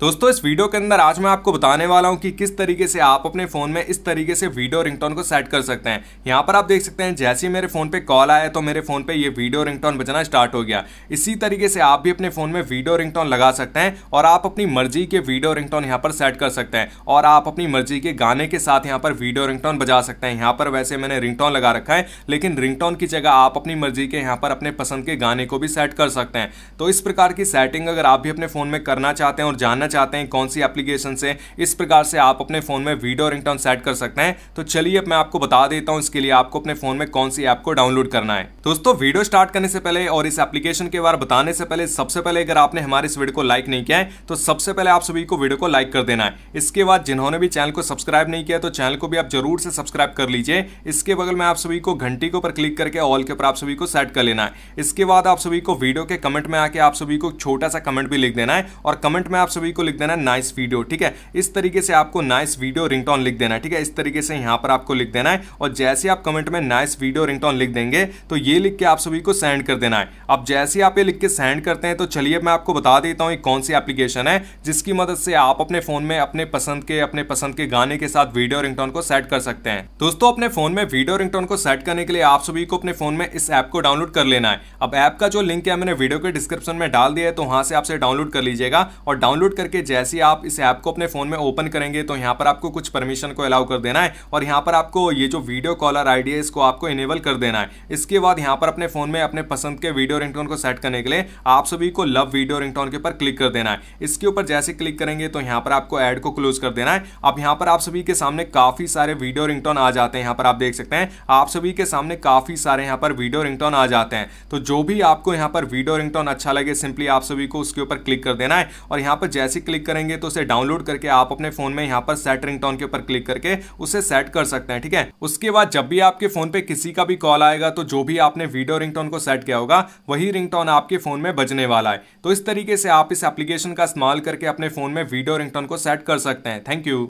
दोस्तों इस वीडियो के अंदर आज मैं आपको बताने वाला हूं कि किस तरीके से आप अपने फ़ोन में इस तरीके से वीडियो रिंगटोन को सेट कर सकते हैं यहां पर आप देख सकते हैं जैसे ही मेरे फ़ोन पे कॉल आया तो मेरे फ़ोन पे ये वीडियो रिंगटोन बजना स्टार्ट हो गया इसी तरीके से आप भी अपने फ़ोन में वीडियो रिंगटोन लगा सकते हैं और आप अपनी मर्जी के वीडियो रिंगटोन यहाँ पर सेट कर सकते हैं और आप अपनी मर्जी के गाने के साथ यहाँ पर वीडियो रिंगटोन बजा सकते हैं यहाँ पर वैसे मैंने रिंगटोन लगा रखा है लेकिन रिंगटोन की जगह आप अपनी मर्जी के यहाँ पर अपने पसंद के गाने को भी सेट कर सकते हैं तो इस प्रकार की सेटिंग अगर आप भी अपने फ़ोन में करना चाहते हैं और जानना करना चाहते हैं कौन सी एप्लीकेशन से इस प्रकार से आप अपने फ़ोन में वीडियो रिंगटोन सेट कर सकते हैं तो चलिए मैं आपको बता देता हूं इसके लिए आपको अपने फ़ोन में कौन सी ऐप को डाउनलोड करना है दोस्तों वीडियो स्टार्ट करने से पहले और इस एप्लीकेशन के बारे बताने से पहले सबसे पहले अगर आपने हमारे इस वीडियो को लाइक नहीं किया है तो सबसे पहले आप सभी को वीडियो को लाइक कर देना है इसके बाद जिन्होंने भी चैनल को सब्सक्राइब नहीं किया तो चैनल को भी आप जरूर से सब्सक्राइब कर लीजिए इसके बगल में आप सभी को घंटी को पर क्लिक करके ऑल के ऊपर आप सभी को सेट कर लेना है इसके बाद आप सभी को वीडियो के कमेंट में आके आप सभी को छोटा सा कमेंट भी लिख देना है और कमेंट में आप सभी को लिख देना नाइस वीडियो ठीक है इस तरीके से आपको नाइस वीडियो रिंगटोन लिख देना है ठीक है इस तरीके से यहां पर आपको लिख देना है और जैसे आप कमेंट में नाइस वीडियो रिंगटोन लिख देंगे तो ये लिख के आप सभी को सेंड कर देना है अब जैसे आप ये लिख के सेंड करते हैं तो चलिए मैं आपको बता देता हूँ कौन सी एप्लीकेशन है जिसकी मदद से आप अपने फोन में अपने पसंद के अपने पसंद के गाने के साथ वीडियो रिंगटोन को सेट कर सकते हैं दोस्तों अपने फोन में वीडियो रिंगटोन को सेट करने के लिए आप सभी को अपने फोन में इस ऐप को डाउनलोड कर लेना है अब ऐप का जो लिंक है मैंने वीडियो के डिस्क्रिप्शन में डाल दिया है तो वहां से आपसे डाउनलोड कर लीजिएगा और डाउनलोड करके करके जैसे आप इस ऐप को अपने फ़ोन में ओपन करेंगे तो यहाँ पर आपको कुछ परमिशन को अलाउ कर देना है और यहाँ पर आपको ये जो वीडियो कॉलर आईडी है इसको आपको इनेबल कर देना है इसके बाद यहाँ पर अपने फ़ोन में अपने पसंद के वीडियो रिंगटोन को सेट करने के लिए आप सभी को लव वीडियो रिंगटोन के ऊपर क्लिक कर देना है इसके ऊपर जैसे क्लिक करेंगे तो यहाँ पर आपको एड को क्लोज कर देना है अब यहाँ पर आप सभी के सामने काफ़ी सारे वीडियो रिंगटोन आ जाते हैं यहाँ पर आप देख सकते हैं आप सभी के सामने काफ़ी सारे यहाँ पर वीडियो रिंगटोन आ जाते हैं तो जो भी आपको यहाँ पर वीडियो रिंगटोन अच्छा लगे सिंपली आप सभी को उसके ऊपर क्लिक कर देना है और यहाँ पर जैसे जैसे क्लिक करेंगे तो उसे डाउनलोड करके आप अपने फोन में यहाँ पर सेट रिंग के ऊपर क्लिक करके उसे सेट कर सकते हैं ठीक है उसके बाद जब भी आपके फोन पे किसी का भी कॉल आएगा तो जो भी आपने वीडियो रिंगटोन को सेट किया होगा वही रिंगटोन आपके फोन में बजने वाला है तो इस तरीके से आप इस एप्लीकेशन का इस्तेमाल करके अपने फोन में वीडियो रिंगटोन को सेट कर सकते हैं थैंक यू